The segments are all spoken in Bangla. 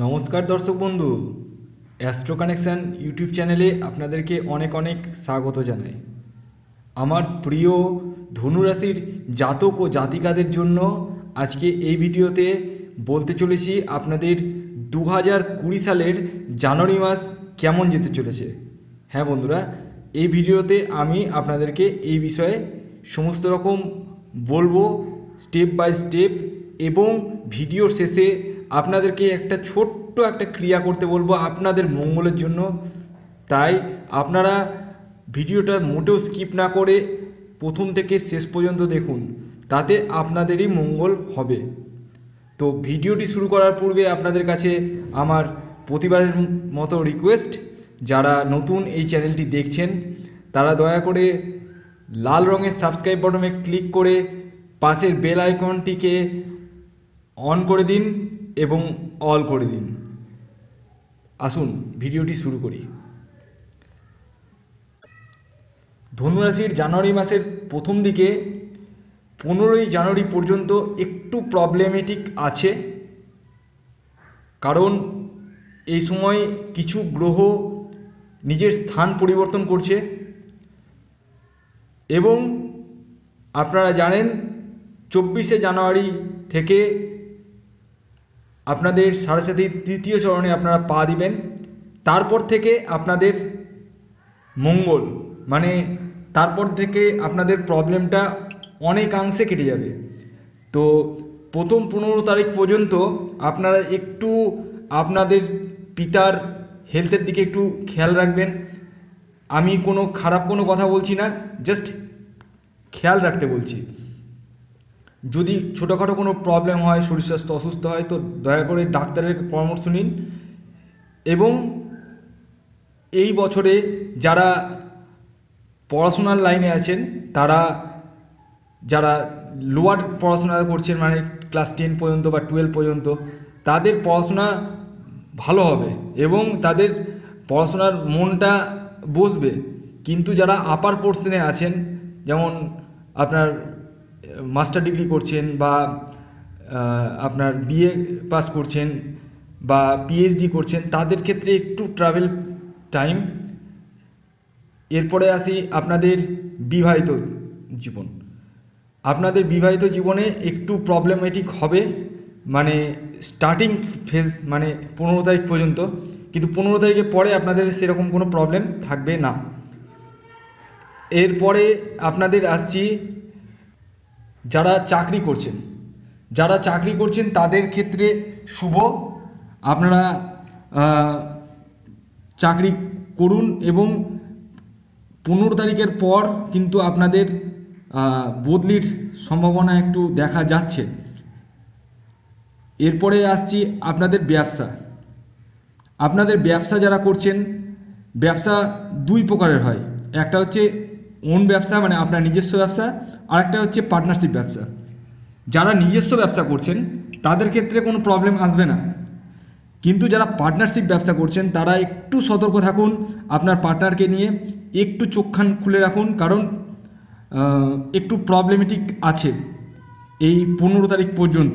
নমস্কার দর্শক বন্ধু অ্যাস্ট্রো কানেকশান ইউটিউব চ্যানেলে আপনাদেরকে অনেক অনেক স্বাগত জানাই আমার প্রিয় ধনুরাশির জাতক ও জাতিকাদের জন্য আজকে এই ভিডিওতে বলতে চলেছি আপনাদের দু হাজার কুড়ি সালের জানুয়ারি মাস কেমন যেতে চলেছে হ্যাঁ বন্ধুরা এই ভিডিওতে আমি আপনাদেরকে এই বিষয়ে সমস্ত রকম বলবো স্টেপ বাই স্টেপ এবং ভিডিওর শেষে আপনাদেরকে একটা ছোট্ট একটা ক্রিয়া করতে বলবো আপনাদের মঙ্গলের জন্য তাই আপনারা ভিডিওটা মোটেও স্কিপ না করে প্রথম থেকে শেষ পর্যন্ত দেখুন তাতে আপনাদেরই মঙ্গল হবে তো ভিডিওটি শুরু করার পূর্বে আপনাদের কাছে আমার প্রতিবারের মতো রিকোয়েস্ট যারা নতুন এই চ্যানেলটি দেখছেন তারা দয়া করে লাল রঙের সাবস্ক্রাইব বটনে ক্লিক করে পাশের বেল আইকনটিকে অন করে দিন এবং অল করে দিন আসুন ভিডিওটি শুরু করি ধনুরাশির জানুয়ারি মাসের প্রথম দিকে পনেরোই জানুয়ারি পর্যন্ত একটু প্রবলেমেটিক আছে কারণ এই সময় কিছু গ্রহ নিজের স্থান পরিবর্তন করছে এবং আপনারা জানেন চব্বিশে জানুয়ারি থেকে আপনাদের সাথে তৃতীয় চরণে আপনারা পা দিবেন তারপর থেকে আপনাদের মঙ্গল মানে তারপর থেকে আপনাদের প্রবলেমটা অনেকাংশে কেটে যাবে তো প্রথম পনেরো তারিখ পর্যন্ত আপনারা একটু আপনাদের পিতার হেলথের দিকে একটু খেয়াল রাখবেন আমি কোনো খারাপ কোনো কথা বলছি না জাস্ট খেয়াল রাখতে বলছি যদি ছোটোখাটো কোনো প্রবলেম হয় শরীর স্বাস্থ্য অসুস্থ হয় তো দয়া করে ডাক্তারের পরামর্শ নিন এবং এই বছরে যারা পড়াশোনার লাইনে আছেন তারা যারা লোয়ার পড়াশোনা করছেন মানে ক্লাস টেন পর্যন্ত বা টুয়েলভ পর্যন্ত তাদের পড়াশোনা ভালো হবে এবং তাদের পড়াশোনার মনটা বসবে কিন্তু যারা আপার পোর্শনে আছেন যেমন আপনার মাস্টার ডিগ্রি করছেন বা আপনার বিএ পাস করছেন বা পিএইচডি করছেন তাদের ক্ষেত্রে একটু ট্রাভেল টাইম এরপরে আসি আপনাদের বিবাহিত জীবন আপনাদের বিবাহিত জীবনে একটু প্রবলেমেটিক হবে মানে স্টার্টিং ফেজ মানে পনেরো তারিখ পর্যন্ত কিন্তু পনেরো তারিখের পরে আপনাদের সেরকম কোনো প্রবলেম থাকবে না এরপরে আপনাদের আসছি যারা চাকরি করছেন যারা চাকরি করছেন তাদের ক্ষেত্রে শুভ আপনারা চাকরি করুন এবং পনেরো তারিখের পর কিন্তু আপনাদের বদলির সম্ভাবনা একটু দেখা যাচ্ছে এরপরে আসছি আপনাদের ব্যবসা আপনাদের ব্যবসা যারা করছেন ব্যবসা দুই প্রকারের হয় একটা হচ্ছে ওন ব্যবসা মানে আপনার নিজস্ব ব্যবসা আর একটা হচ্ছে পার্টনারশিপ ব্যবসা যারা নিজস্ব ব্যবসা করছেন তাদের ক্ষেত্রে কোনো প্রবলেম আসবে না কিন্তু যারা পার্টনারশিপ ব্যবসা করছেন তারা একটু সতর্ক থাকুন আপনার পার্টনারকে নিয়ে একটু চোখখান খুলে রাখুন কারণ একটু প্রবলেমেটিক আছে এই পনেরো তারিখ পর্যন্ত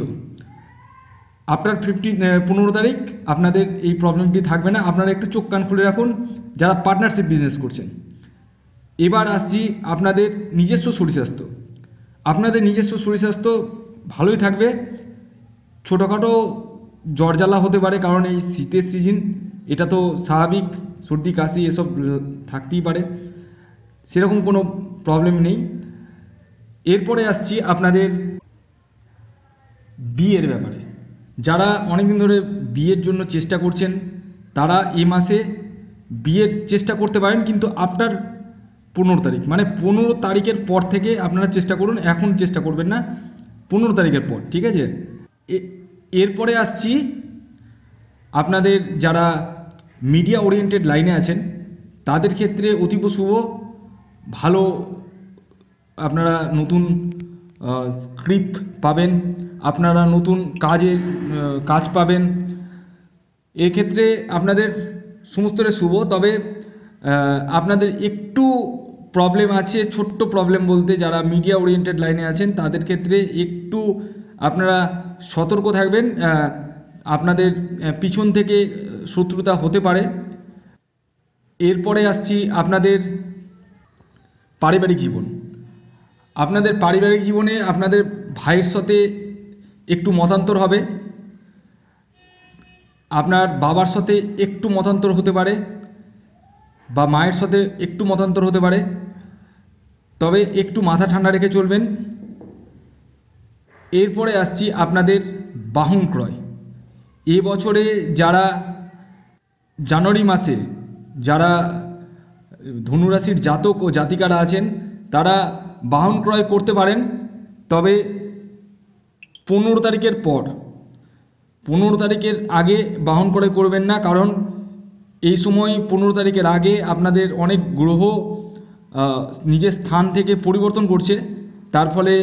আপনার ফিফটিন পনেরো তারিখ আপনাদের এই প্রবলেমটি থাকবে না আপনারা একটু চোখ কান খুলে রাখুন যারা পার্টনারশিপ বিজনেস করছেন এবার আসছি আপনাদের নিজস্ব শরীর আপনাদের নিজস্ব শরীর ভালোই থাকবে ছোটোখাটো জ্বর জ্বালা হতে পারে কারণ এই শীতের সিজন এটা তো স্বাভাবিক সর্দি কাশি এসব থাকতেই পারে সেরকম কোনো প্রবলেম নেই এরপরে আসছি আপনাদের বিয়ের ব্যাপারে যারা অনেকদিন ধরে বিয়ের জন্য চেষ্টা করছেন তারা এ মাসে বিয়ের চেষ্টা করতে পারেন কিন্তু আফটার পনেরো তারিখ মানে পনেরো তারিখের পর থেকে আপনারা চেষ্টা করুন এখন চেষ্টা করবেন না পনেরো তারিখের পর ঠিক আছে এরপরে আসছি আপনাদের যারা মিডিয়া ওরিয়েন্টেড লাইনে আছেন তাদের ক্ষেত্রে অতীব শুভ ভালো আপনারা নতুন স্ক্রিপ্ট পাবেন আপনারা নতুন কাজে কাজ পাবেন এক্ষেত্রে আপনাদের সমস্তটা শুভ তবে আপনাদের একটু প্রবলেম আছে ছোট্ট প্রবলেম বলতে যারা মিডিয়া ওরিয়েন্টেড লাইনে আছেন তাদের ক্ষেত্রে একটু আপনারা সতর্ক থাকবেন আপনাদের পিছন থেকে শত্রুতা হতে পারে এরপরে আসছি আপনাদের পারিবারিক জীবন আপনাদের পারিবারিক জীবনে আপনাদের ভাইয়ের সাথে একটু মতান্তর হবে আপনার বাবার সাথে একটু মতান্তর হতে পারে বা মায়ের সাথে একটু মতান্তর হতে পারে তবে একটু মাথা ঠান্ডা রেখে চলবেন এরপরে আসছি আপনাদের বাহন ক্রয় এ বছরে যারা জানুয়ারি মাসে যারা ধনুরাশির জাতক ও জাতিকারা আছেন তারা বাহন ক্রয় করতে পারেন তবে পনেরো তারিখের পর পনেরো তারিখের আগে বাহন ক্রয় করবেন না কারণ এই সময় পনেরো তারিখের আগে আপনাদের অনেক গ্রহ নিজের স্থান থেকে পরিবর্তন করছে তার ফলে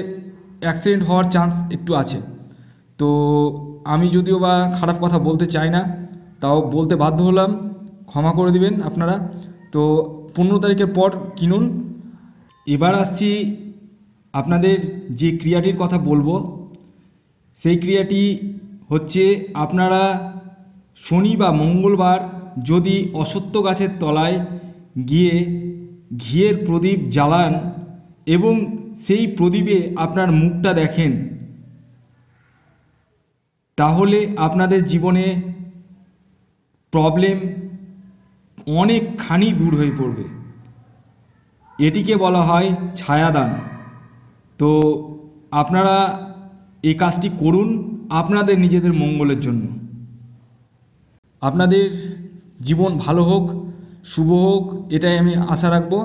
অ্যাক্সিডেন্ট হওয়ার চান্স একটু আছে তো আমি যদিও বা খারাপ কথা বলতে চাই না তাও বলতে বাধ্য হলাম ক্ষমা করে দিবেন আপনারা তো পনেরো তারিখের পর কিনুন এবার আসছি আপনাদের যে ক্রিয়াটির কথা বলবো সেই ক্রিয়াটি হচ্ছে আপনারা শনি বা মঙ্গলবার যদি অশ্বত্থ গাছের তলায় গিয়ে ঘিয়ের প্রদীপ জ্বালান এবং সেই প্রদীপে আপনার মুখটা দেখেন তাহলে আপনাদের জীবনে প্রবলেম অনেকখানি দূর হয়ে পড়বে এটিকে বলা হয় ছায়াদান তো আপনারা এই কাজটি করুন আপনাদের নিজেদের মঙ্গলের জন্য আপনাদের জীবন ভালো হোক শুভ হোক এটাই আমি আশা রাখবো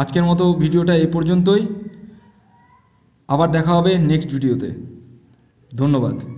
আজকের মতো ভিডিওটা এ পর্যন্তই আবার দেখা হবে নেক্সট ভিডিওতে ধন্যবাদ